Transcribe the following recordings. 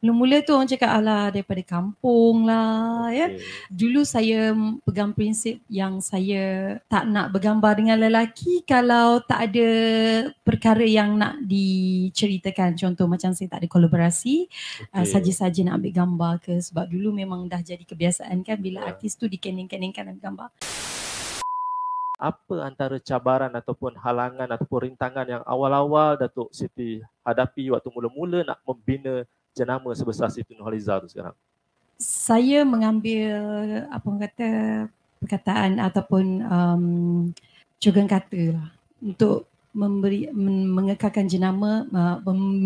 Mula-mula tu orang cakap ala daripada kampung lah ya. Dulu saya pegang prinsip yang saya tak nak bergambar dengan lelaki kalau tak ada perkara yang nak diceritakan. Contoh macam saya tak ada kolaborasi, ah, okay. uh, saja-saja nak ambil gambar ke sebab dulu memang dah jadi kebiasaan kan bila yeah. artis tu dikening-keningkan ambil gambar apa antara cabaran ataupun halangan ataupun rintangan yang awal-awal Datuk Siti hadapi waktu mula-mula nak membina jenama sebesar Siti Nurhaliza tu sekarang? Saya mengambil apa yang kata perkataan ataupun um, cugang kata lah untuk memberi mengekalkan jenama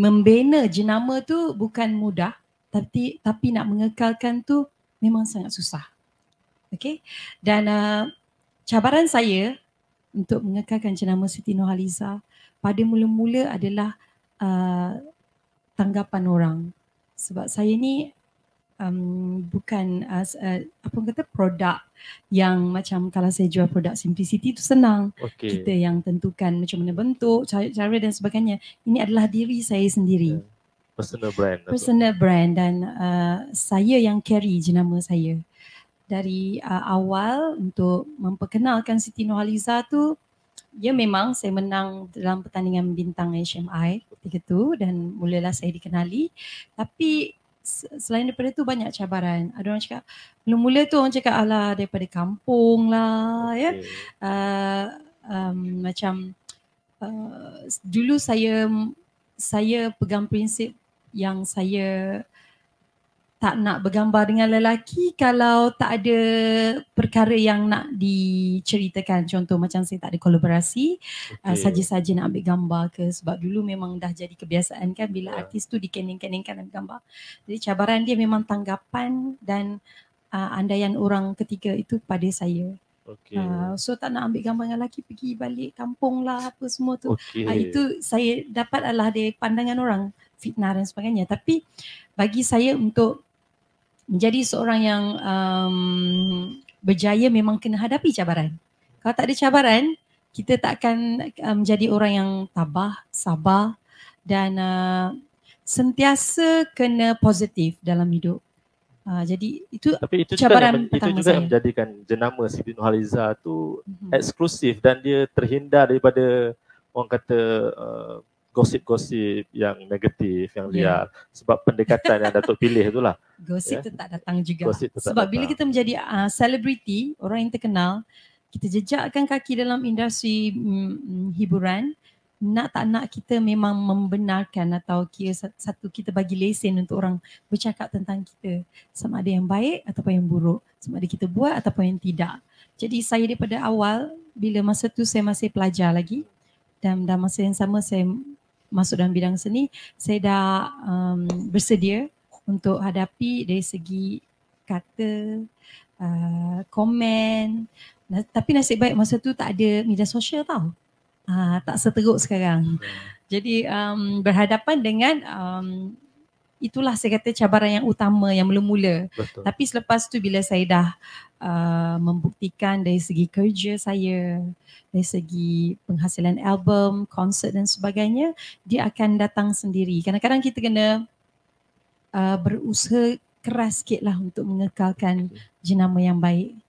membina jenama tu bukan mudah tapi tapi nak mengekalkan tu memang sangat susah okey dan uh, cabaran saya untuk mengekalkan jenama Siti Nohaliza pada mula-mula adalah uh, tanggapan orang sebab saya ni um, bukan as, uh, uh, apa kata produk yang macam kalau saya jual produk simplicity tu senang okay. kita yang tentukan macam mana bentuk cara dan sebagainya ini adalah diri saya sendiri ya. personal brand personal brand dan uh, saya yang carry jenama saya dari uh, awal untuk memperkenalkan Siti Nurhaliza tu ya memang saya menang dalam pertandingan bintang HMI ketika tu dan mulailah saya dikenali tapi selain daripada itu banyak cabaran ada orang cakap mula-mula tu orang cakap ala daripada kampung lah okay. ya uh, um, macam uh, dulu saya saya pegang prinsip yang saya tak nak bergambar dengan lelaki kalau tak ada perkara yang nak diceritakan contoh macam saya tak ada kolaborasi ah, okay. saja-saja nak ambil gambar ke sebab dulu memang dah jadi kebiasaan kan bila yeah. artis tu dikening-keningkan ambil gambar jadi cabaran dia memang tanggapan dan uh, andaian orang ketiga itu pada saya Okay. Uh, ah, so tak nak ambil gambar dengan lelaki pergi balik kampung lah apa semua tu okay. uh, itu saya dapat adalah dari pandangan orang fitnah dan sebagainya. Tapi bagi saya untuk menjadi seorang yang um, berjaya memang kena hadapi cabaran. Kalau tak ada cabaran, kita tak akan um, menjadi um, orang yang tabah, sabar dan uh, sentiasa kena positif dalam hidup. Uh, jadi itu, cabaran. Tapi itu cabaran juga, itu juga saya. menjadikan jenama Siti Nurhaliza tu mm-hmm. eksklusif dan dia terhindar daripada orang kata uh, gosip-gosip yang negatif, yang ya. liar. Sebab pendekatan yang Datuk pilih itulah. Gosip yeah. tak datang juga. Gosip sebab datang. bila kita menjadi uh, ah, celebrity, orang yang terkenal, kita jejakkan kaki dalam industri mm, mm, hiburan, nak tak nak kita memang membenarkan atau kira satu kita bagi lesen untuk orang bercakap tentang kita sama ada yang baik ataupun yang buruk sama ada kita buat ataupun yang tidak jadi saya daripada awal bila masa tu saya masih pelajar lagi dan dalam masa yang sama saya masuk dalam bidang seni, saya dah um, bersedia untuk hadapi dari segi kata, uh, komen. Nah, tapi nasib baik masa tu tak ada media sosial tau. Uh, tak seteruk sekarang. Jadi um, berhadapan dengan um, itulah saya kata cabaran yang utama yang mula-mula. Tapi selepas tu bila saya dah uh, membuktikan dari segi kerja saya, dari segi penghasilan album, konsert dan sebagainya, dia akan datang sendiri. Kadang-kadang kita kena uh, berusaha keras sikit lah untuk mengekalkan jenama yang baik.